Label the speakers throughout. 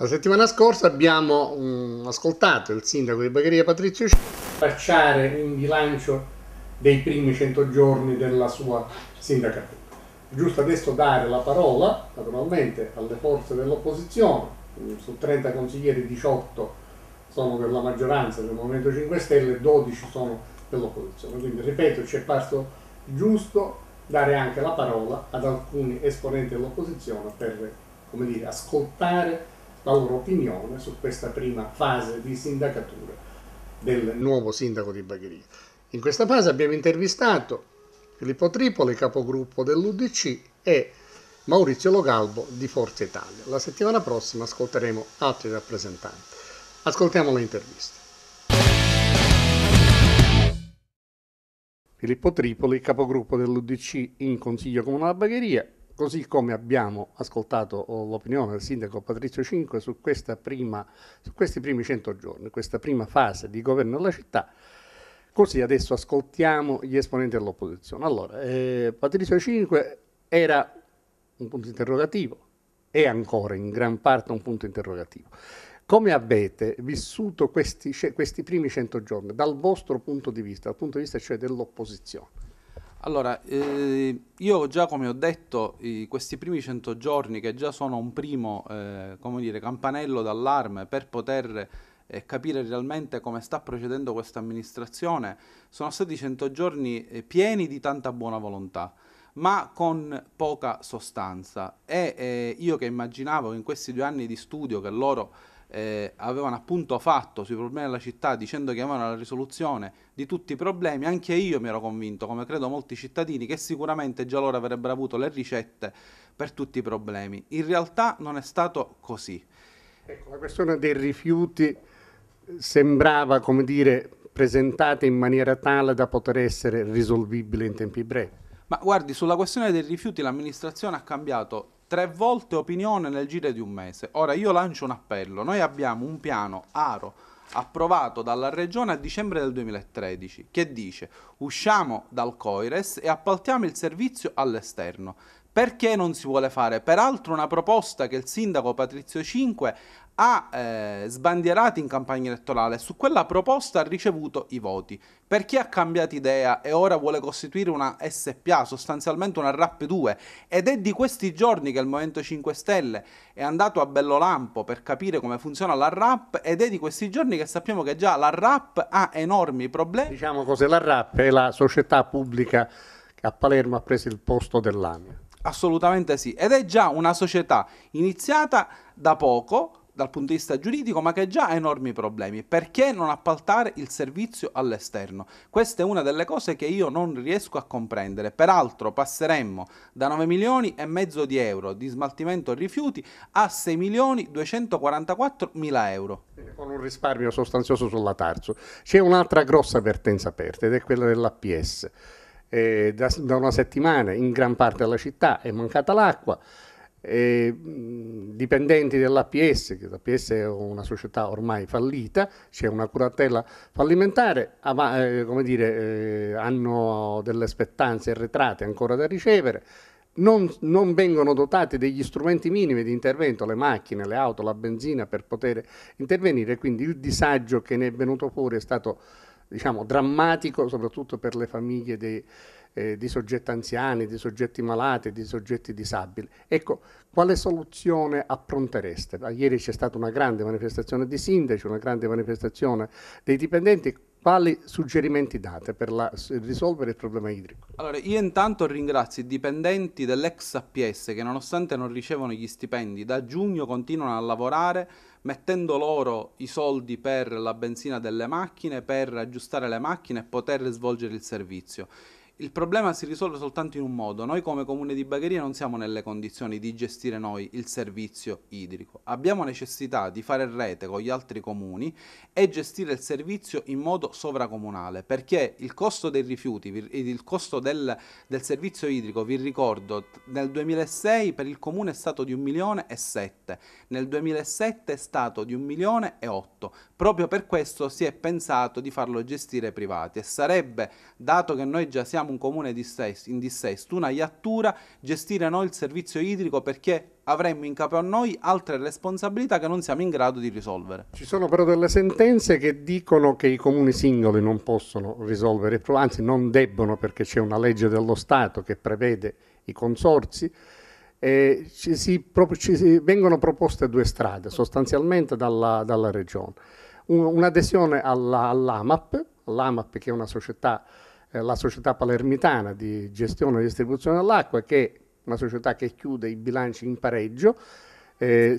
Speaker 1: La settimana scorsa abbiamo um, ascoltato il sindaco di Bagheria Patrizio Cicci facciare un bilancio dei primi 100 giorni della sua sindacatura. giusto adesso dare la parola naturalmente alle forze dell'opposizione, su 30 consiglieri 18 sono per la maggioranza del Movimento 5 Stelle, 12 sono dell'opposizione. Quindi ripeto, ci è parso giusto dare anche la parola ad alcuni esponenti dell'opposizione per come dire, ascoltare la loro opinione su questa prima fase di sindacatura del nuovo sindaco di Bagheria. In questa fase abbiamo intervistato Filippo Tripoli, capogruppo dell'UDC, e Maurizio Logalbo di Forza Italia. La settimana prossima ascolteremo altri rappresentanti. Ascoltiamo le interviste. Filippo Tripoli, capogruppo dell'UDC in Consiglio Comunale Bagheria, Così come abbiamo ascoltato l'opinione del sindaco Patrizio Cinque su, prima, su questi primi 100 giorni, questa prima fase di governo della città, così adesso ascoltiamo gli esponenti dell'opposizione. Allora, eh, Patrizio Cinque era un punto interrogativo, è ancora in gran parte un punto interrogativo. Come avete vissuto questi, questi primi 100 giorni dal vostro punto di vista, dal punto di vista cioè dell'opposizione?
Speaker 2: Allora, eh, io già come ho detto, questi primi 100 giorni che già sono un primo eh, dire, campanello d'allarme per poter eh, capire realmente come sta procedendo questa amministrazione, sono stati 100 giorni eh, pieni di tanta buona volontà ma con poca sostanza e eh, io che immaginavo in questi due anni di studio che loro eh, avevano appunto fatto sui problemi della città dicendo che avevano la risoluzione di tutti i problemi, anche io mi ero convinto, come credo molti cittadini, che sicuramente già loro avrebbero avuto le ricette per tutti i problemi. In realtà non è stato così.
Speaker 1: Ecco, la questione dei rifiuti eh, sembrava, come dire, presentata in maniera tale da poter essere risolvibile in tempi brevi.
Speaker 2: Ma guardi, sulla questione dei rifiuti l'amministrazione ha cambiato tre volte opinione nel giro di un mese. Ora io lancio un appello, noi abbiamo un piano aro approvato dalla Regione a dicembre del 2013 che dice usciamo dal Coires e appaltiamo il servizio all'esterno. Perché non si vuole fare? Peraltro una proposta che il sindaco Patrizio 5 ha eh, sbandierato in campagna elettorale e su quella proposta ha ricevuto i voti. Per chi ha cambiato idea e ora vuole costituire una SPA, sostanzialmente una RAP 2, ed è di questi giorni che il Movimento 5 Stelle è andato a Bellolampo per capire come funziona la RAP ed è di questi giorni che sappiamo che
Speaker 1: già la RAP ha enormi problemi. Diciamo cos'è la RAP? È la società pubblica che a Palermo ha preso il posto dell'AMIA. Assolutamente sì, ed è già una società
Speaker 2: iniziata da poco, dal punto di vista giuridico, ma che già ha enormi problemi. Perché non appaltare il servizio all'esterno? Questa è una delle cose che io non riesco a comprendere. Peraltro passeremmo da 9 milioni e mezzo di euro di smaltimento rifiuti
Speaker 1: a 6 milioni 244 mila euro. Con un risparmio sostanzioso sulla Tarso. C'è un'altra grossa vertenza aperta ed è quella dell'APS. Eh, da, da una settimana in gran parte della città è mancata l'acqua eh, dipendenti dell'APS, che l'APS è una società ormai fallita, c'è una curatella fallimentare, ama, eh, come dire, eh, hanno delle aspettanze arretrate ancora da ricevere, non, non, vengono dotati degli strumenti minimi di intervento, le macchine, le auto, la benzina per poter intervenire, quindi il disagio che ne è venuto fuori è stato diciamo, drammatico soprattutto per le famiglie dei, eh, di soggetti anziani, di soggetti malati, di soggetti disabili. Ecco, quale soluzione approntereste? Ah, ieri c'è stata una grande manifestazione di sindaci, una grande manifestazione dei dipendenti. Quali suggerimenti date per la, risolvere il problema idrico?
Speaker 2: Allora, io intanto ringrazio i dipendenti dell'ex APS che nonostante non ricevono gli stipendi, da giugno continuano a lavorare mettendo loro i soldi per la benzina delle macchine, per aggiustare le macchine e poter svolgere il servizio il problema si risolve soltanto in un modo. Noi come comune di Bagheria non siamo nelle condizioni di gestire noi il servizio idrico. Abbiamo necessità di fare rete con gli altri comuni e gestire il servizio in modo sovracomunale, perché il costo dei rifiuti, il costo del, del servizio idrico, vi ricordo, nel 2006 per il comune è stato di 1 milione e 7, nel 2007 è stato di 1 milione e 8. Proprio per questo si è pensato di farlo gestire privati e sarebbe, dato che noi già siamo siamo un comune in dissesto, una iattura, gestire noi il servizio idrico perché avremmo in capo a noi altre responsabilità che non siamo in grado di risolvere.
Speaker 1: Ci sono però delle sentenze che dicono che i comuni singoli non possono risolvere, anzi non debbono perché c'è una legge dello Stato che prevede i consorsi. Eh, ci si, ci si, vengono proposte due strade sostanzialmente dalla, dalla regione. un'adesione all'AMAP, l'AMAP che è una società eh, la società palermitana di gestione e distribuzione dell'acqua, che è una società che chiude i bilanci in pareggio, eh,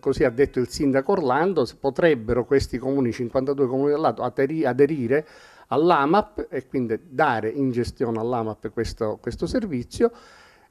Speaker 1: così ha detto il sindaco Orlando, potrebbero questi comuni, 52 comuni del lato, aderire all'AMAP e quindi dare in gestione all'AMAP questo, questo servizio,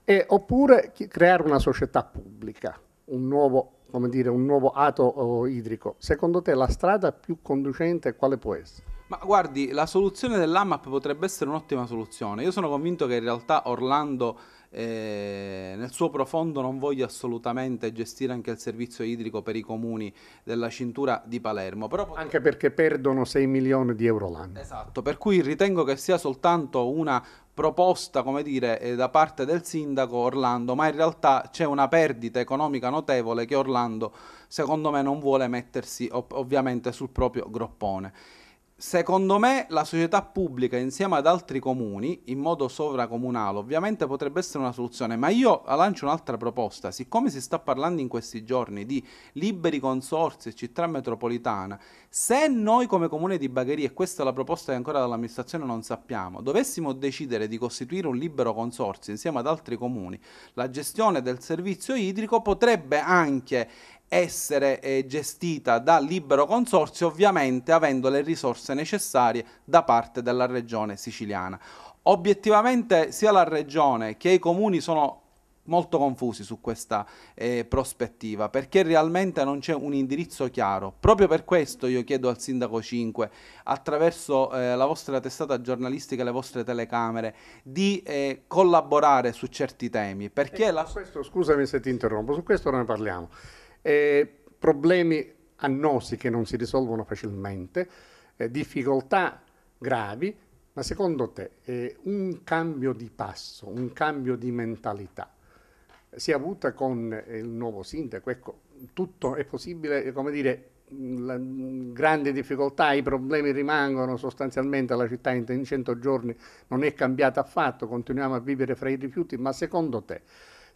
Speaker 1: e, oppure creare una società pubblica, un nuovo, dire, un nuovo ato oh, idrico. Secondo te la strada più conducente quale può essere?
Speaker 2: Ma guardi, la soluzione dell'AMAP potrebbe essere un'ottima soluzione. Io sono convinto che in realtà Orlando eh, nel suo profondo non voglia assolutamente gestire anche il servizio idrico per i comuni della cintura di Palermo. Però
Speaker 1: pot- anche perché perdono 6 milioni di euro l'anno.
Speaker 2: Esatto, per cui ritengo che sia soltanto una proposta, come dire, eh, da parte del sindaco Orlando, ma in realtà c'è una perdita economica notevole che Orlando secondo me non vuole mettersi ov- ovviamente sul proprio groppone. Secondo me la società pubblica insieme ad altri comuni, in modo sovracomunale ovviamente, potrebbe essere una soluzione, ma io lancio un'altra proposta, siccome si sta parlando in questi giorni di liberi consorsi e città metropolitana, se noi come comune di Bagheria, e questa è la proposta che ancora dall'amministrazione non sappiamo, dovessimo decidere di costituire un libero consorzio insieme ad altri comuni, la gestione del servizio idrico potrebbe anche essere eh, gestita da libero consorzio, ovviamente avendo le risorse necessarie da parte della regione siciliana. Obiettivamente sia la regione che i comuni sono molto confusi su questa eh, prospettiva perché realmente non c'è un indirizzo chiaro. Proprio per questo io chiedo al sindaco 5, attraverso eh, la vostra testata giornalistica e le vostre telecamere, di
Speaker 1: eh, collaborare su certi temi. Perché eh, la... questo, scusami se ti interrompo, su questo non ne parliamo eh, problemi annosi che non si risolvono facilmente, eh, difficoltà gravi, ma secondo te eh, un cambio di passo, un cambio di mentalità si è avuta con eh, il nuovo sindaco? Ecco, tutto è possibile, eh, come dire, mm, mm, grandi difficoltà, i problemi rimangono sostanzialmente la città in 100 giorni non è cambiata affatto, continuiamo a vivere fra i rifiuti, ma secondo te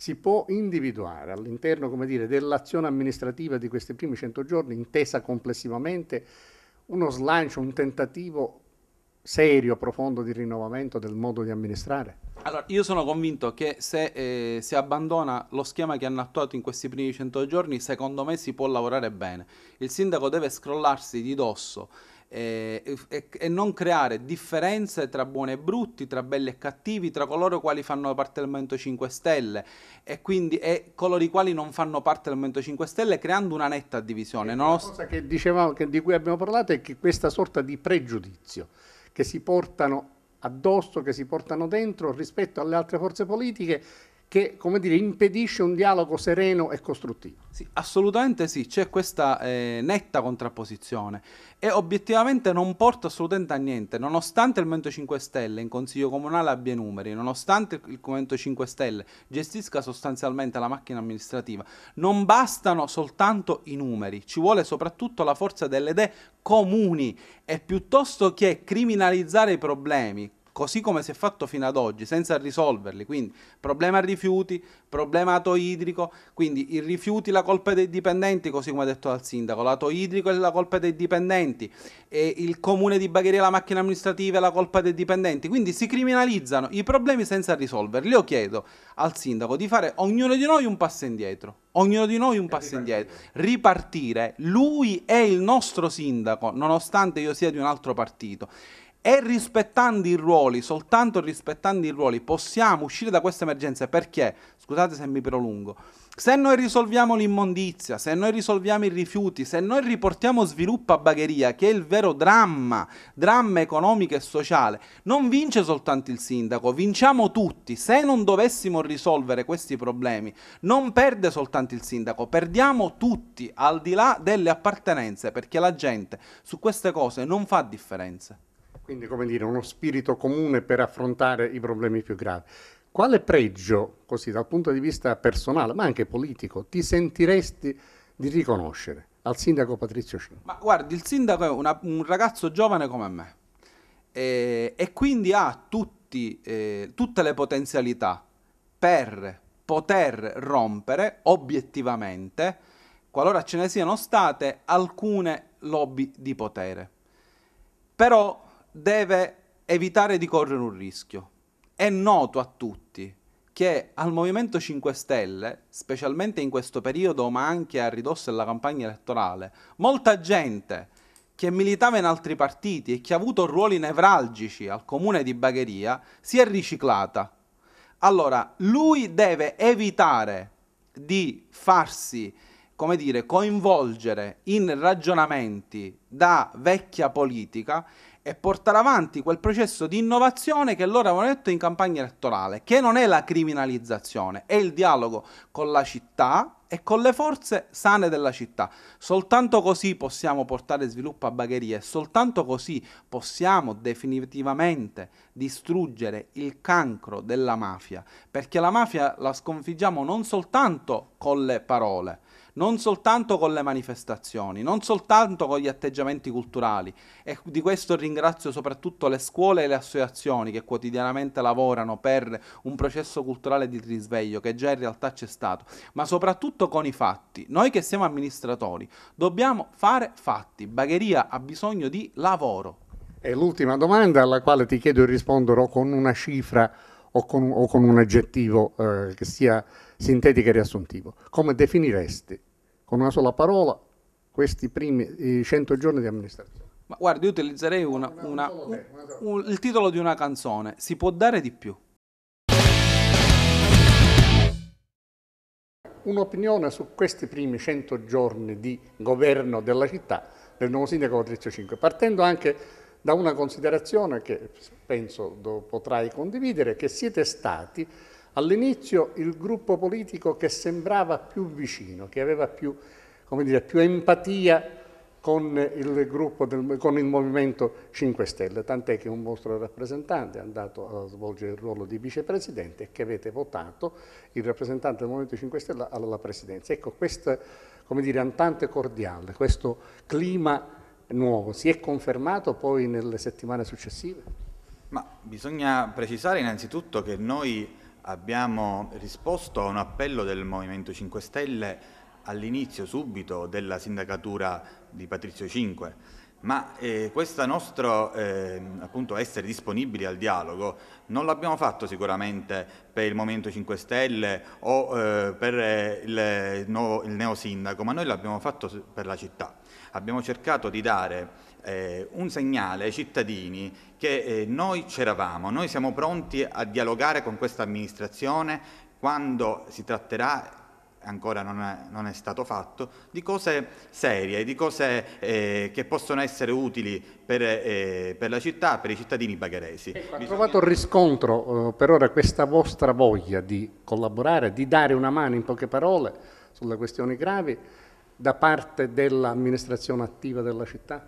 Speaker 1: si può individuare all'interno dell'azione amministrativa di questi primi 100 giorni, intesa complessivamente, uno slancio, un tentativo serio, profondo di rinnovamento del modo di amministrare?
Speaker 2: Allora, io sono convinto che se eh, si abbandona lo schema che hanno attuato in questi primi 100 giorni, secondo me si può lavorare bene. Il sindaco deve scrollarsi di dosso eh, e, e, e, non creare differenze tra buoni e brutti, tra belli e cattivi, tra coloro i quali fanno parte del Movimento 5 Stelle e, quindi, e coloro i quali non fanno parte del Movimento 5 Stelle, creando una
Speaker 1: netta divisione. La Nos- cosa che dicevamo, che di cui abbiamo parlato è che questa sorta di pregiudizio che si portano addosso, che si portano dentro rispetto alle altre forze politiche che come dire, impedisce un dialogo sereno e costruttivo. Sì,
Speaker 2: assolutamente sì, c'è questa eh, netta contrapposizione e obiettivamente non porta assolutamente a niente, nonostante il Movimento 5 Stelle in Consiglio Comunale abbia i numeri, nonostante il Movimento 5 Stelle gestisca sostanzialmente la macchina amministrativa, non bastano soltanto i numeri, ci vuole soprattutto la forza delle idee comuni e piuttosto che criminalizzare i problemi, così come si è fatto fino ad oggi, senza risolverli. Quindi problema rifiuti, problema ato idrico, quindi i rifiuti la colpa dei dipendenti, così come ha detto dal sindaco, l'ato idrico è la colpa dei dipendenti, e il comune di Bagheria la macchina amministrativa è la colpa dei dipendenti. Quindi si criminalizzano i problemi senza risolverli. Io chiedo al sindaco di fare ognuno di noi un passo indietro ognuno di noi un passo indietro, ripartire. Lui è il nostro sindaco, nonostante io sia di un altro partito e rispettando i ruoli, soltanto rispettando i ruoli, possiamo uscire da questa emergenza perché, scusate se mi prolungo, se noi risolviamo l'immondizia, se noi risolviamo i rifiuti, se noi riportiamo sviluppo a Bagheria, che è il vero dramma, dramma economico e sociale, non vince soltanto il sindaco, vinciamo tutti. Se non dovessimo risolvere questi problemi, non perde soltanto il sindaco, perdiamo tutti, al di là delle appartenenze, perché la gente su queste cose non
Speaker 1: fa differenze. Quindi, come dire, uno spirito comune per affrontare i problemi più gravi. Quale pregio, così dal punto di vista personale, ma anche politico, ti sentiresti di riconoscere al sindaco Patrizio Cino?
Speaker 2: Ma guardi, il sindaco è una, un ragazzo giovane come me eh, e quindi ha tutti, eh, tutte le potenzialità per poter rompere obiettivamente, qualora ce ne siano state, alcune lobby di potere. Però deve evitare di correre un rischio. È noto a tutti che al Movimento 5 Stelle, specialmente in questo periodo, ma anche a ridosso della campagna elettorale, molta gente che militava in altri partiti e che ha avuto ruoli nevralgici al comune di Bagheria si è riciclata. Allora, lui deve evitare di farsi, come dire, coinvolgere in ragionamenti da vecchia politica e portare avanti quel processo di innovazione che loro avevano detto in campagna elettorale, che non è la criminalizzazione, è il dialogo con la città e con le forze sane della città. Soltanto così possiamo portare sviluppo a Bagheria e soltanto così possiamo definitivamente distruggere il cancro della mafia, perché la mafia la sconfiggiamo non soltanto con le parole, non soltanto con le manifestazioni, non soltanto con gli atteggiamenti culturali e di questo ringrazio soprattutto le scuole e le associazioni che quotidianamente lavorano per un processo culturale di risveglio che già in realtà c'è stato, ma soprattutto con i fatti. Noi che siamo amministratori dobbiamo fare fatti, Bagheria ha bisogno di
Speaker 1: lavoro. E l'ultima domanda alla quale ti chiedo e risponderò con una cifra o con, o con un aggettivo eh, che sia sintetico e riassuntivo. Come definiresti con una sola parola questi primi 100 eh, giorni di amministrazione?
Speaker 2: Ma guarda, io utilizzerei una, una, un, un, il titolo di una canzone, si può dare di più.
Speaker 1: Un'opinione su questi primi 100 giorni di governo della città del nuovo sindaco Patrizio 5, partendo anche da una considerazione che penso potrai condividere, che siete stati All'inizio il gruppo politico che sembrava più vicino, che aveva più, dire, più empatia con il, del, con il, Movimento 5 Stelle, tant'è che un vostro rappresentante è andato a svolgere il ruolo di vicepresidente e che avete votato il rappresentante del Movimento 5 Stelle alla presidenza. Ecco, questo, come dire, antante cordiale, questo clima nuovo si è confermato poi nelle settimane successive?
Speaker 3: Ma bisogna precisare innanzitutto che noi Abbiamo risposto a un appello del Movimento 5 Stelle all'inizio subito della sindacatura di Patrizio 5, ma eh, questo nostro eh, appunto, essere disponibili al dialogo non l'abbiamo fatto sicuramente per il Movimento 5 Stelle o eh, per eh, il, nuovo, il neo sindaco, ma noi l'abbiamo fatto per la città. Abbiamo cercato di dare eh, un segnale ai cittadini che eh, noi c'eravamo, noi siamo pronti a dialogare con questa amministrazione quando si tratterà ancora non è, non è, stato fatto, di cose serie, di cose eh, che possono essere utili per, eh, per, la città, per i cittadini bagheresi. Ecco, ha Bisogna... trovato
Speaker 1: riscontro eh, per ora questa vostra voglia di collaborare, di dare una mano in poche parole sulle questioni gravi da parte dell'amministrazione attiva della città?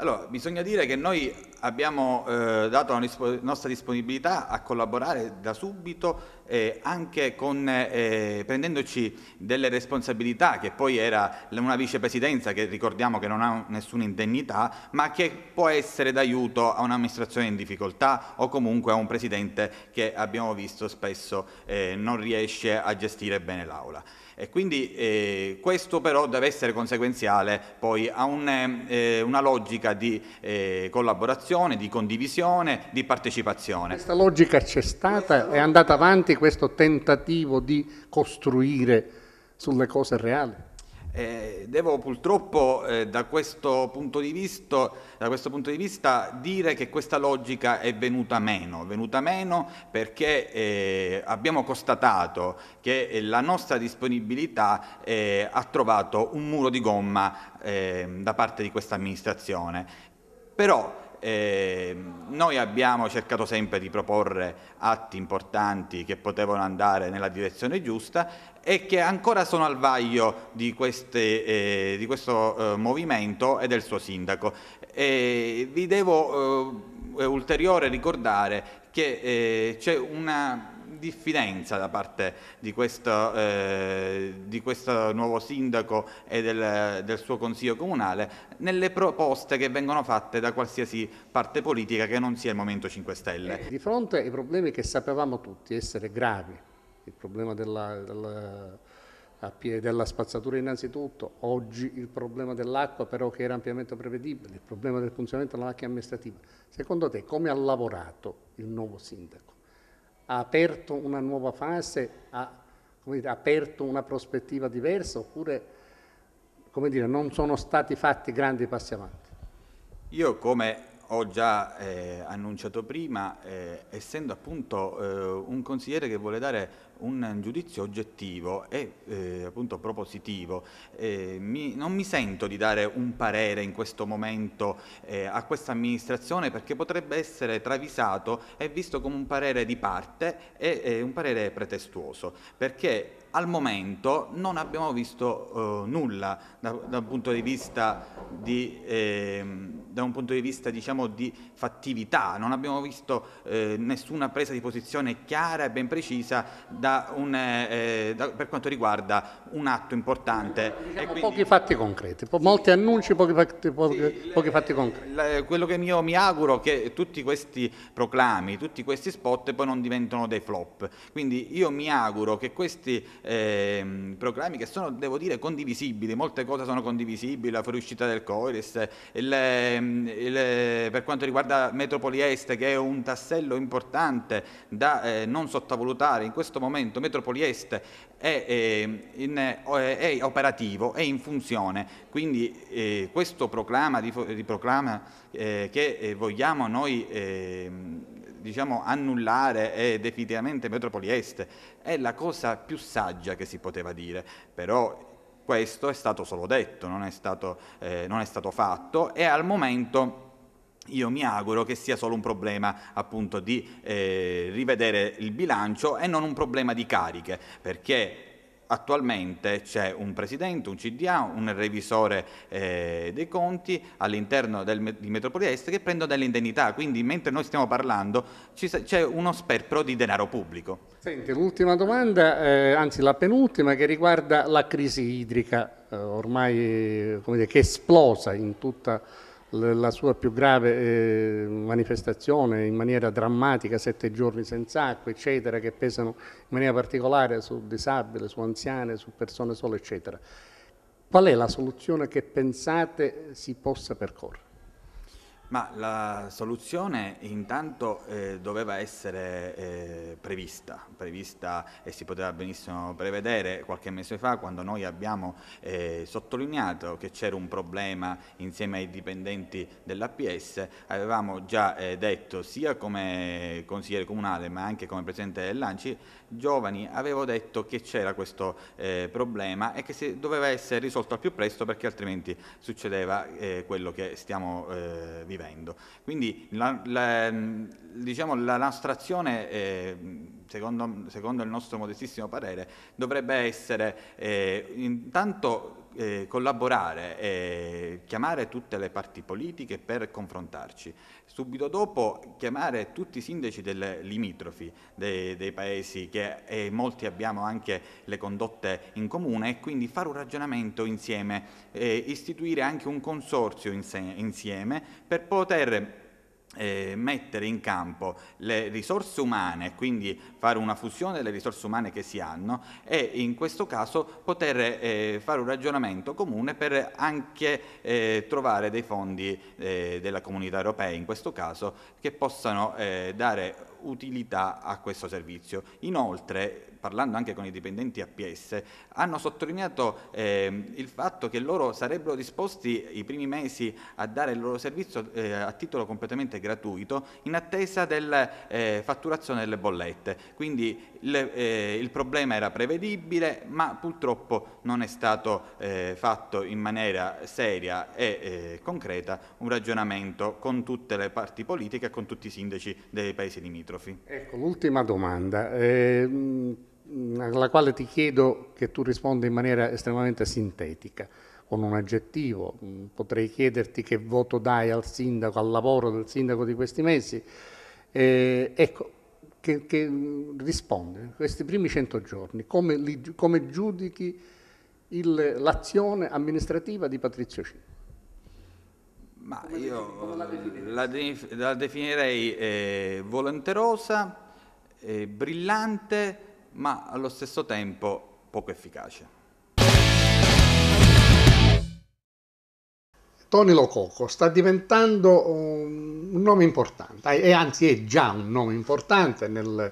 Speaker 3: Allora, bisogna dire che noi abbiamo eh, dato la nostra disponibilità a collaborare da subito eh, anche con, eh, prendendoci delle responsabilità, che poi era una vicepresidenza che ricordiamo che non ha nessuna indennità, ma che può essere d'aiuto a un'amministrazione in difficoltà o comunque a un presidente che abbiamo visto spesso eh, non riesce a gestire bene l'aula. E quindi eh, questo però deve essere conseguenziale poi a un, eh, eh, una logica di eh, collaborazione, di condivisione, di partecipazione.
Speaker 1: Questa logica c'è stata, è andata avanti questo tentativo di costruire sulle cose reali?
Speaker 3: Eh, devo purtroppo eh, da, questo visto, da, questo punto di vista, dire che questa logica è venuta meno, venuta meno perché eh, abbiamo constatato che eh, la nostra disponibilità eh, ha trovato un muro di gomma eh, da parte di questa amministrazione. Però eh, noi abbiamo cercato sempre di proporre atti importanti che potevano andare nella direzione giusta e che ancora sono al vaglio di, queste, eh, di questo eh, movimento e del suo sindaco. vi devo eh, ulteriore ricordare che eh, c'è una diffidenza da parte di questo, eh, di questo nuovo sindaco e del, del, suo consiglio comunale nelle proposte che vengono fatte da qualsiasi parte politica che non sia il Movimento 5 Stelle. Eh, di
Speaker 1: fronte ai problemi che sapevamo tutti essere gravi, il problema della, della della spazzatura innanzitutto, oggi il problema dell'acqua però che era ampiamente prevedibile, il problema del funzionamento della macchina amministrativa. Secondo te come ha lavorato il nuovo sindaco? ha aperto una nuova fase, ha dire, aperto una prospettiva diversa oppure come dire, non sono stati fatti grandi passi avanti?
Speaker 3: Io come ho già eh, annunciato prima, eh, essendo appunto eh, un consigliere che vuole dare un giudizio oggettivo e eh, appunto propositivo. Eh, mi, non mi sento di dare un parere in questo momento eh, a questa amministrazione perché potrebbe essere travisato e visto come un parere di parte e eh, un parere pretestuoso, perché al momento non abbiamo visto eh, nulla da, da, un punto di vista, di, ehm, punto di vista diciamo, di fattività, non abbiamo visto eh, nessuna presa di posizione chiara e ben precisa da riguarda un, eh, eh, da, per quanto riguarda un atto importante.
Speaker 1: Diciamo quindi, pochi fatti concreti, po molti annunci, pochi fatti, pochi, sì, pochi fatti eh, concreti.
Speaker 3: Le, quello che io mi auguro è che tutti questi proclami, tutti questi spot poi non diventano dei flop. Quindi io mi auguro che questi eh, proclami che sono, devo dire, condivisibili, molte cose sono condivisibili, la fuoriuscita del Coiris, il, ehm, il, per quanto riguarda Metropoli Est che è un tassello importante da eh, non sottovalutare in questo momento Parlamento Metropoli Est è, eh, in, eh, è operativo, è in funzione, quindi eh, questo proclama, di, di proclama eh, che eh, vogliamo noi ehm, diciamo, annullare è definitivamente Metropoli Est, è la cosa più saggia che si poteva dire, però questo è stato solo detto, non è stato, eh, non è stato fatto e al momento io mi auguro che sia solo un problema appunto di eh, rivedere il bilancio e non un problema di cariche, perché attualmente c'è un presidente, un CDA, un revisore eh, dei conti all'interno del, di Metropolitana Est che prendono delle indennità, quindi mentre noi stiamo parlando c'è uno sperpero di denaro pubblico.
Speaker 1: Senti, l'ultima domanda, eh, anzi la penultima, che riguarda la crisi idrica eh, ormai dire, che è esplosa in tutta la sua più grave eh, manifestazione in maniera drammatica, sette giorni senza acqua, eccetera, che pesano in maniera particolare su disabili, su anziane, su persone sole, eccetera. Qual è la soluzione che pensate si possa percorrere? Ma
Speaker 3: la soluzione intanto eh, doveva essere eh, prevista, prevista e si poteva benissimo prevedere qualche mese fa quando noi abbiamo eh, sottolineato che c'era un problema insieme ai dipendenti dell'APS, avevamo già eh, detto sia come consigliere comunale ma anche come presidente dell'ANCI, giovani avevo detto che c'era questo eh, problema e che si, doveva essere risolto al più presto perché altrimenti succedeva eh, quello che stiamo vivendo vivendo. Quindi la, la, diciamo, la lastrazione, eh, secondo, secondo, il nostro modestissimo parere, dovrebbe essere eh, intanto eh, collaborare e chiamare tutte le parti politiche per confrontarci. Subito dopo chiamare tutti i sindaci delle limitrofi dei, dei paesi che eh, molti abbiamo anche le condotte in comune e quindi fare un ragionamento insieme, eh, istituire anche un consorzio insieme per poter eh, mettere in campo le risorse umane, quindi fare una fusione delle risorse umane che si hanno e in questo caso poter eh, fare un ragionamento comune per anche eh, trovare dei fondi eh, della comunità europea, in questo caso, che possano eh, dare utilità a questo servizio. Inoltre, parlando anche con i dipendenti APS, hanno sottolineato eh, il fatto che loro sarebbero disposti i primi mesi a dare il loro servizio eh, a titolo completamente gratuito in attesa della eh, fatturazione delle bollette. Quindi le, eh, il problema era prevedibile, ma purtroppo non è stato eh, fatto in maniera seria e eh, concreta un ragionamento con tutte le parti politiche e con tutti i sindaci dei paesi limitrofi limitrofi.
Speaker 1: Ecco, l'ultima domanda, eh, alla quale ti chiedo che tu risponda in maniera estremamente sintetica, con un aggettivo. Mm, potrei chiederti che voto dai al sindaco, al lavoro del sindaco di questi mesi. Eh, ecco, che, che mm, risponde, questi primi 100 giorni, come, li, come giudichi l'azione amministrativa di Patrizio Cinque?
Speaker 3: Ma come io la, la, la, definirei eh, volenterosa, eh, brillante, ma allo stesso tempo poco efficace.
Speaker 1: Tony Lococo sta diventando un nome importante, e anzi è già un nome importante nel,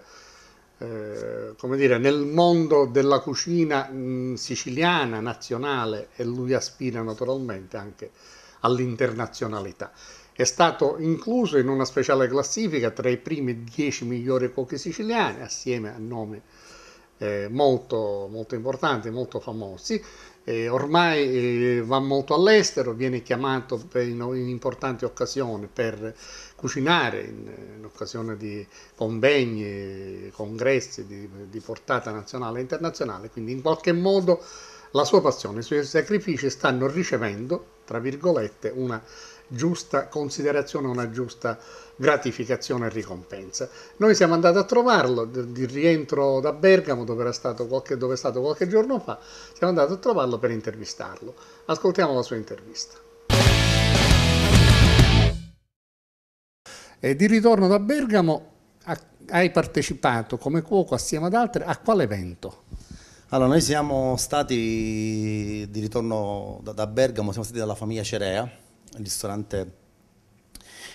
Speaker 1: eh, dire, nel mondo della cucina mh, mm, siciliana, nazionale, e lui aspira naturalmente anche a all'internazionalità. È stato incluso in una speciale classifica tra i primi dieci migliori cuochi siciliani, assieme a nomi eh, molto, molto importanti, molto famosi. Eh, ormai eh, va molto all'estero, viene chiamato in, in, importanti occasioni per cucinare, in, in occasione di convegni, congressi di, di portata nazionale e internazionale, quindi in qualche modo la sua passione, i suoi sacrifici stanno ricevendo tra virgolette, una giusta considerazione, una giusta gratificazione e ricompensa. Noi siamo andati a trovarlo di rientro da Bergamo, dove, era stato qualche, dove è stato qualche giorno fa, siamo andati a trovarlo per intervistarlo. Ascoltiamo la sua intervista. E di ritorno da Bergamo hai partecipato come cuoco
Speaker 4: assieme ad altri a quale evento? Allora, noi siamo stati di ritorno da, da Bergamo, siamo stati dalla famiglia Cerea, il ristorante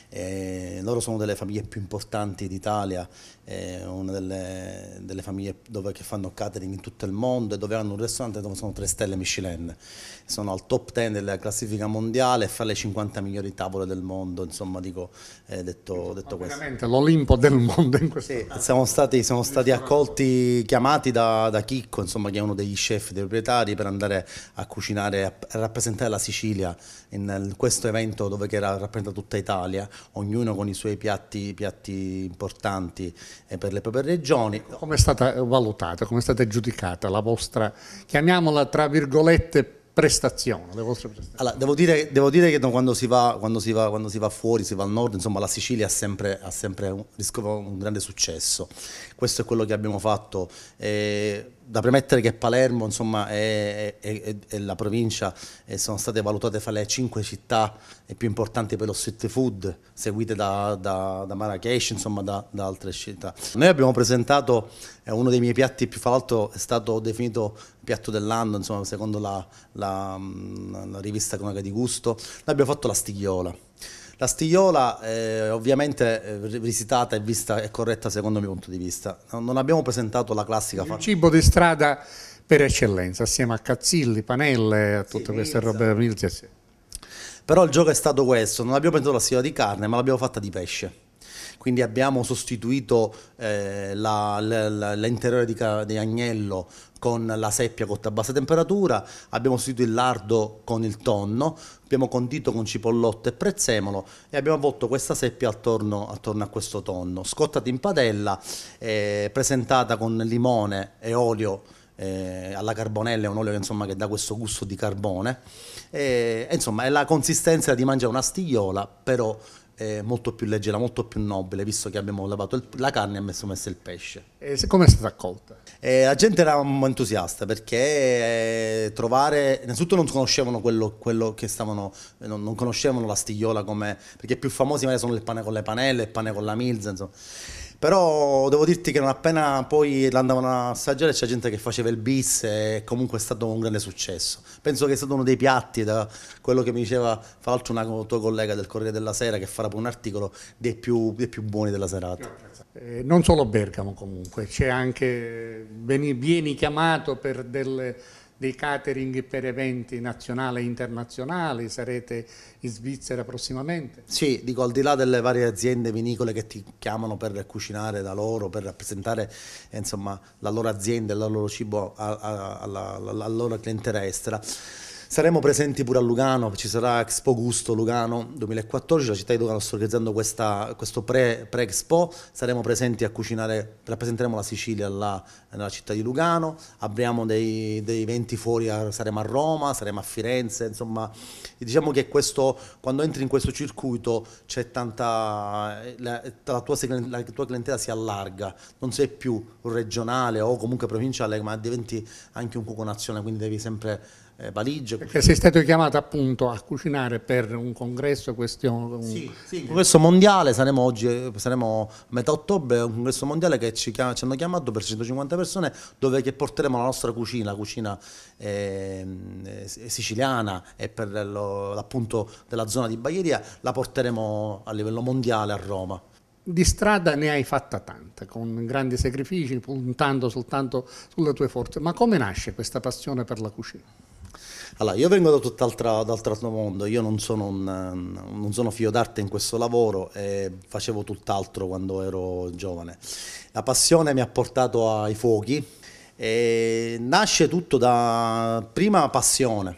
Speaker 4: eh, loro sono delle famiglie più importanti d'Italia è una delle, delle famiglie dove, che fanno catering in tutto il mondo e dove hanno un ristorante dove sono tre stelle Michelin. Sono al top 10 della classifica mondiale e fra le 50 migliori tavole del mondo, insomma dico, eh, detto, detto questo. Veramente l'Olimpo del mondo in questo sì, siamo stati, siamo stati accolti, chiamati da, da, Chicco, insomma, che è uno degli chef, dei proprietari, per andare a cucinare, a rappresentare la Sicilia in questo evento dove era rappresentata tutta Italia, ognuno con i suoi piatti, piatti importanti e per le proprie regioni. Come è stata valutata, come è stata giudicata la vostra, chiamiamola tra virgolette,
Speaker 1: prestazione, le vostre prestazioni?
Speaker 4: Allora, devo dire, devo dire che quando si, va, quando, si va, quando si, va, fuori, si va al nord, insomma la Sicilia ha sempre, ha sempre un, un grande successo. Questo è quello che abbiamo fatto. Eh, da premettere che Palermo insomma, è, è, è, la provincia e sono state valutate fra le cinque città più importanti per lo street food, seguite da, da, da Marrakesh, insomma da, da, altre città. Noi abbiamo presentato eh, uno dei miei piatti più, fra è stato definito piatto dell'anno, insomma, secondo la, la, mm, la rivista Cronaca di Gusto, l'abbiamo fatto la stigliola. La stigliola eh, ovviamente visitata eh, e vista è corretta secondo il mio punto di vista. Non abbiamo presentato la classica... Il cibo di strada per eccellenza, assieme a Cazzilli, Panelle,
Speaker 1: a tutte sì, queste esatto. robe da Milzia.
Speaker 4: Però il gioco è stato questo, non abbiamo presentato la stigliola di carne, ma l'abbiamo fatta di pesce quindi abbiamo sostituito eh, l'interiore di, di, agnello con la seppia cotta a bassa temperatura, abbiamo sostituito il lardo con il tonno, abbiamo condito con cipollotto e prezzemolo e abbiamo avvolto questa seppia attorno, attorno a questo tonno, scottata in padella, eh, presentata con limone e olio eh, alla carbonella, è un olio insomma, che dà questo gusto di carbone, eh, e, insomma è la consistenza di mangiare una stigliola, però molto più leggera, molto più nobile, visto che abbiamo lavato il, la carne e abbiamo messo il pesce. E come è stata accolta? Eh, la gente era entusiasta perché eh, trovare, innanzitutto non conoscevano quello, quello che stavano, eh, non, non, conoscevano la stigliola come, perché i più famosi magari sono il pane con le panelle, il pane con la milza, insomma però devo dirti che non appena poi l'andavano a assaggiare c'è gente che faceva il bis e comunque è stato un grande successo. Penso che è stato uno dei piatti, da quello che mi diceva fra l'altro una tua collega del Corriere della Sera che farà poi un articolo dei più, dei più buoni della serata. Eh, non solo Bergamo comunque,
Speaker 1: c'è anche, vieni, vieni chiamato per delle dei catering per eventi nazionali e internazionali, sarete in Svizzera prossimamente?
Speaker 4: Sì, dico al di là delle varie aziende vinicole che ti chiamano per cucinare da loro, per rappresentare eh, insomma, la loro azienda, e il loro cibo alla loro clientela estera. Saremo presenti pure a Lugano, ci sarà Expo Gusto Lugano 2014, la città di Lugano sta organizzando questa, questo pre-expo, pre saremo presenti a cucinare, rappresenteremo la Sicilia là, nella città di Lugano, avremo dei, dei eventi fuori, a, saremo a Roma, saremo a Firenze, insomma diciamo che questo, quando entri in questo circuito c'è tanta, la, la, tua, la tua clientela si allarga, non sei più regionale o comunque provinciale ma diventi anche un cuoco nazionale, quindi devi sempre eh, valigie. Perché sei stato chiamato appunto a cucinare per un congresso, question... sì, sì. un congresso mondiale, saremo oggi, eh, saremo metà ottobre, un congresso mondiale che ci, chiama, ci hanno chiamato per 150 persone dove porteremo la nostra cucina, la cucina ehm, eh, siciliana e per lo, l'appunto della zona di Baieria, la porteremo a livello mondiale a Roma. Di strada ne hai fatta tanta, con grandi sacrifici, puntando
Speaker 1: soltanto sulle tue forze, ma come nasce questa passione per la cucina?
Speaker 4: Allora, io vengo da tutt'altro mondo, io non sono, un, non sono figlio d'arte in questo lavoro e facevo tutt'altro quando ero giovane. La passione mi ha portato ai fuochi e nasce tutto da prima passione,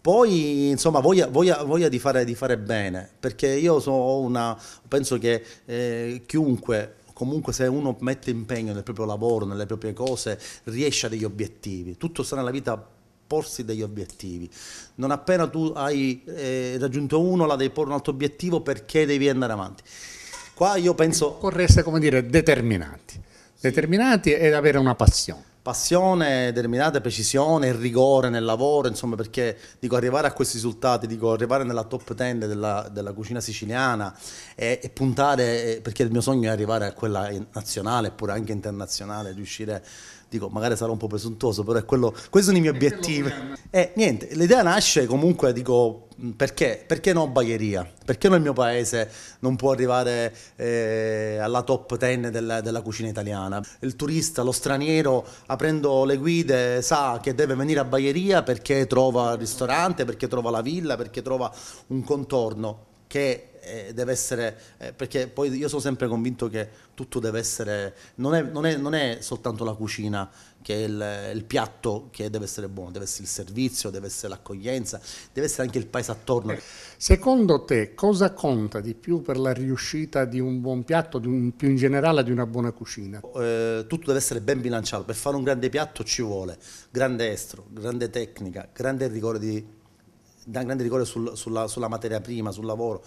Speaker 4: poi insomma voglia, voglia, voglia di, fare, di, fare, bene, perché io so una, penso che eh, chiunque comunque se uno mette impegno nel proprio lavoro, nelle proprie cose, riesce a degli obiettivi. Tutto sta nella vita porsi degli obiettivi. Non appena tu hai eh, raggiunto uno, la devi porre un altro obiettivo perché devi andare avanti. Qua io penso... Occorre come dire, determinati. Determinanti ed avere una passione. Passione, determinata precisione, rigore nel lavoro, insomma, perché dico arrivare a questi risultati, dico arrivare nella top 10 della, della cucina siciliana e, e, puntare, eh, perché il mio sogno è arrivare a quella nazionale, oppure anche internazionale, riuscire a dico magari sarò un po' presuntuoso, però è quello, questi sono i miei obiettivi. E eh, niente, l'idea nasce comunque, dico, perché? Perché no Bagheria? Perché nel mio paese non può arrivare eh, alla top 10 della, della, cucina italiana? Il turista, lo straniero, aprendo le guide, sa che deve venire a Bagheria perché trova il ristorante, perché trova la villa, perché trova un contorno che eh, deve essere, eh, perché poi io sono sempre convinto che tutto deve essere, non è, non è, non è soltanto la cucina che è il, il, piatto che deve essere buono, deve essere il servizio, deve essere l'accoglienza, deve essere anche il paese attorno. Secondo te cosa conta di più per
Speaker 1: la riuscita di un buon piatto, un, più in generale di una buona cucina?
Speaker 4: Eh, tutto deve essere ben bilanciato, per fare un grande piatto ci vuole grande estro, grande tecnica, grande rigore di da un grande rigore sul, sulla, sulla, materia prima, sul lavoro,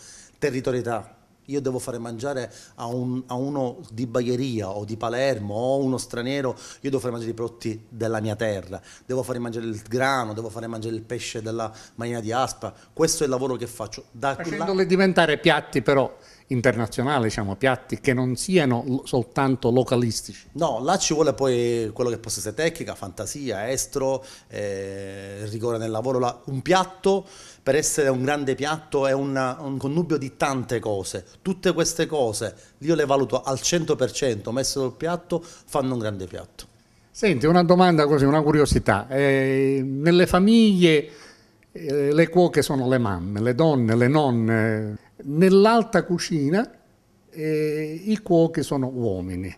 Speaker 4: territorialità. Io devo fare mangiare a, un, a, uno di Baieria o di Palermo o uno straniero, io devo fare mangiare i prodotti della mia terra, devo fare mangiare il grano, devo fare mangiare il pesce della marina di Aspa. Questo è il lavoro che faccio. Da
Speaker 1: Facendole là... diventare piatti però internazionale, diciamo, piatti che non siano soltanto localistici.
Speaker 4: No, là ci vuole poi quello che possa essere tecnica, fantasia, estro, eh, rigore nel lavoro. La, un piatto per essere un grande piatto è una, un connubio di tante cose. Tutte queste cose io le valuto al 100%, messe sul piatto, fanno un grande piatto.
Speaker 1: Senti, una domanda così, una curiosità. Eh, nelle famiglie eh, le cuoche sono le mamme, le donne, le nonne. Nell'alta
Speaker 4: cucina eh, i cuochi sono uomini.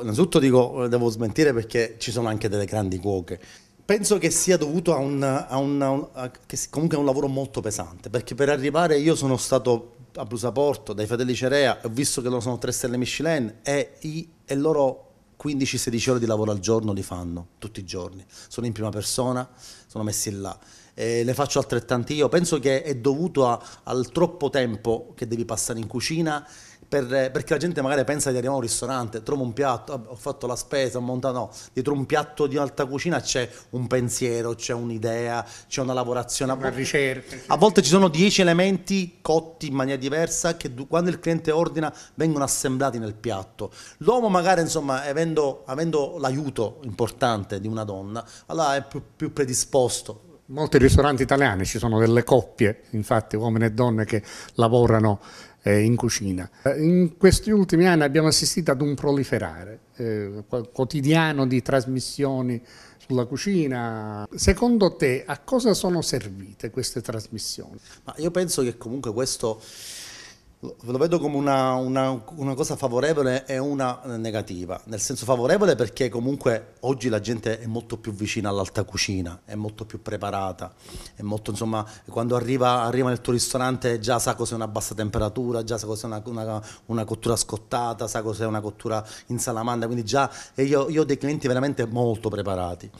Speaker 4: Innanzitutto dico, devo smentire perché ci sono anche delle grandi cuoche. Penso che sia dovuto a un, a un, a un a, comunque a un lavoro molto pesante, perché per arrivare io sono stato a Brusaporto dai fratelli Cerea, ho visto che loro sono tre stelle Michelin e, i, e loro 15-16 ore di lavoro al giorno li fanno tutti i giorni, sono in prima persona, sono messi là. E eh, le faccio altrettanti io, penso che è dovuto a, al troppo tempo che devi passare in cucina per, eh, perché la gente magari pensa di arrivare a un ristorante, trovo un piatto, ho fatto la spesa, ho montato, no, dietro un piatto di alta cucina c'è un pensiero, c'è un'idea, c'è una lavorazione, una ricerca. A volte ci sono dieci elementi cotti in maniera diversa che quando il cliente ordina vengono assemblati nel piatto. L'uomo magari insomma avendo, avendo l'aiuto importante di una donna, allora è più, più predisposto molti ristoranti
Speaker 1: italiani ci sono delle coppie, infatti uomini e donne che lavorano eh, in cucina. Eh, in questi ultimi anni abbiamo assistito ad un proliferare eh, quotidiano di trasmissioni sulla cucina. Secondo te a cosa sono
Speaker 4: servite queste trasmissioni? Ma io penso che comunque questo lo vedo come una, una, una, cosa favorevole e una negativa, nel senso favorevole perché comunque oggi la gente è molto più vicina all'alta cucina, è molto più preparata, è molto, insomma, quando arriva, arriva nel tuo ristorante già sa cos'è una bassa temperatura, già sa cos'è una, una cottura scottata, sa cos'è una cottura in salamandra, quindi già io, io ho dei clienti veramente molto preparati.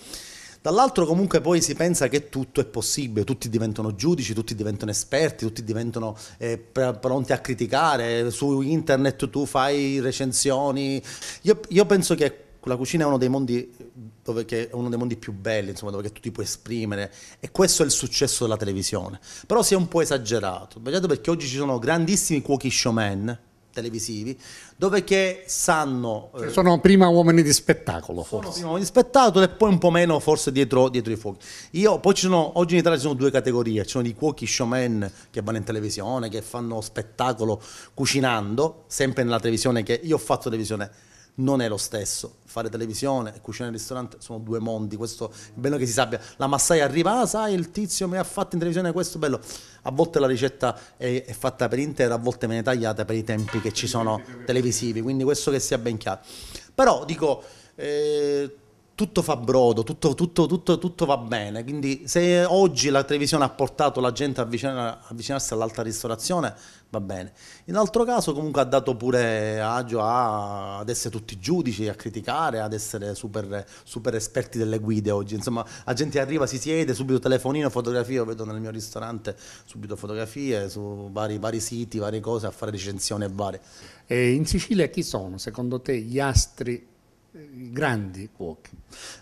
Speaker 4: Dall'altro comunque poi si pensa che tutto è possibile, tutti diventano giudici, tutti diventano esperti, tutti diventano eh, pronti a criticare, su internet tu fai recensioni. Io, io penso che la cucina è uno dei mondi, dove, è uno dei mondi più belli, insomma, dove tu ti puoi esprimere e questo è il successo della televisione. Però si è un po' esagerato, perché oggi ci sono grandissimi cuochi showman televisivi, dove che sanno... Che eh, sono prima uomini di spettacolo, sono forse. prima uomini di spettacolo e poi un po' meno forse dietro, dietro i fuochi. Io, poi ci sono, oggi in Italia ci sono due categorie, ci sono i cuochi showman che vanno in televisione, che fanno spettacolo cucinando, sempre nella televisione, che io ho fatto televisione non è lo stesso. Fare televisione e cucina e ristorante sono due mondi, questo è bello che si sappia. La massaia arriva, ah sai il tizio mi ha fatto in televisione questo, bello. A volte la ricetta è, è fatta per intera, a volte me ne tagliate per i tempi che ci sono televisivi, quindi questo che sia ben chiaro. Però dico... Eh, tutto fa brodo, tutto, tutto, tutto, tutto, va bene. Quindi se oggi la televisione ha portato la gente a avvicinarsi all'alta ristorazione, va bene. In altro caso comunque ha dato pure agio a, ad essere tutti giudici, a criticare, ad essere super, super, esperti delle guide oggi. Insomma, la gente arriva, si siede, subito telefonino, fotografie, io vedo nel mio ristorante subito fotografie su vari, vari siti, varie cose, a fare recensioni e varie. E in Sicilia chi sono secondo te gli astri eh, grandi cuochi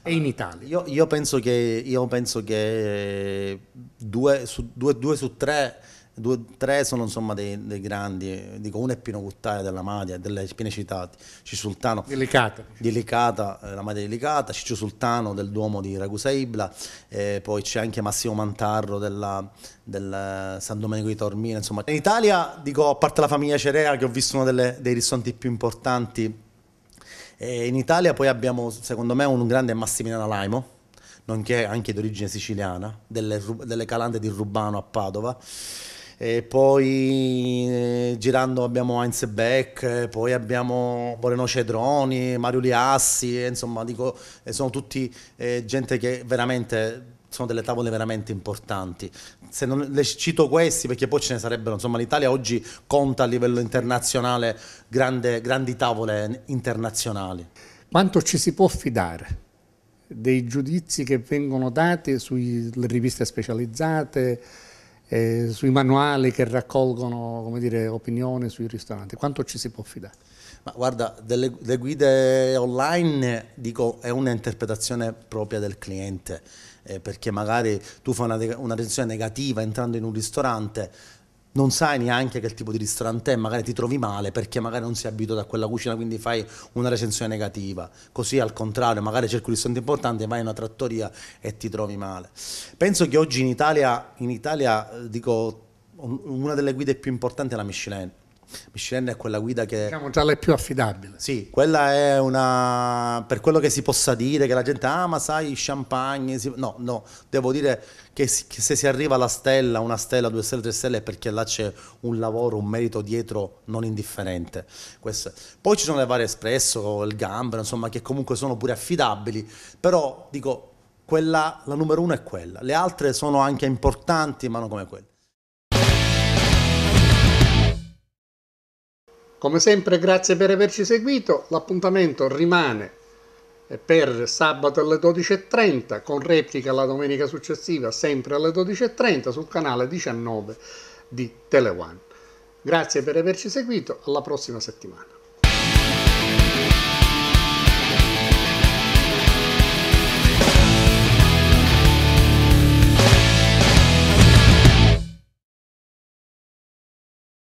Speaker 4: e in ah, Italia? Io, io penso che, io penso che due, su, due, due su tre due, tre sono insomma dei, dei grandi, dico uno è Pino Guttaia della Madia, delle Spine Citate, Cisultano Sultano Delicata. Eh, la Madia di Ciccio Sultano del Duomo di Ragusa Ibla, eh, poi c'è anche Massimo Mantarro della, del eh, San Domenico di Tormina, insomma in Italia dico a parte la famiglia Cerea che ho visto uno delle, dei risonti più importanti e eh, in Italia poi abbiamo secondo me un grande Massimiliano Laimo nonché anche di origine siciliana, delle, delle calande di Rubano a Padova, e poi eh, girando abbiamo Heinz Beck, poi abbiamo Moreno Cedroni, Mario Liassi, insomma dico, sono tutti eh, gente che veramente sono delle tavole veramente importanti. Se non le cito questi, perché poi ce ne sarebbero, insomma, l'Italia oggi conta a livello internazionale grande, grandi tavole internazionali. Quanto ci
Speaker 1: si può fidare dei giudizi che vengono dati sulle riviste specializzate? eh, sui manuali che raccolgono dire, opinioni sui ristoranti, quanto ci si può fidare?
Speaker 4: Ma guarda, delle, le guide online dico, è un'interpretazione propria del cliente, eh, perché magari tu fai una, una recensione negativa entrando in un ristorante, non sai neanche che tipo di ristorante è, magari ti trovi male perché magari non sei abituato a quella cucina, quindi fai una recensione negativa. Così al contrario, magari cerchi un ristorante importante, vai in una trattoria e ti trovi male. Penso che oggi in Italia, in Italia eh, dico, una delle guide più importanti è la Michelin Michelin è quella guida che... Diciamo tra le più affidabili. Sì, quella è una... per quello che si possa dire, che la gente, ah ma sai, champagne... Si... No, no, devo dire che, che, se si arriva alla stella, una stella, due stelle, tre stelle, è perché là c'è un lavoro, un merito dietro non indifferente. Questo. Poi ci sono le varie Espresso, il Gambero, insomma, che comunque sono pure affidabili, però dico, quella, la numero uno è quella. Le altre sono anche importanti, ma non come quelle.
Speaker 1: Come sempre grazie per averci seguito, l'appuntamento rimane per sabato alle 12.30 con replica la domenica successiva sempre alle 12.30 sul canale 19 di Tele One. Grazie per averci seguito, alla prossima settimana.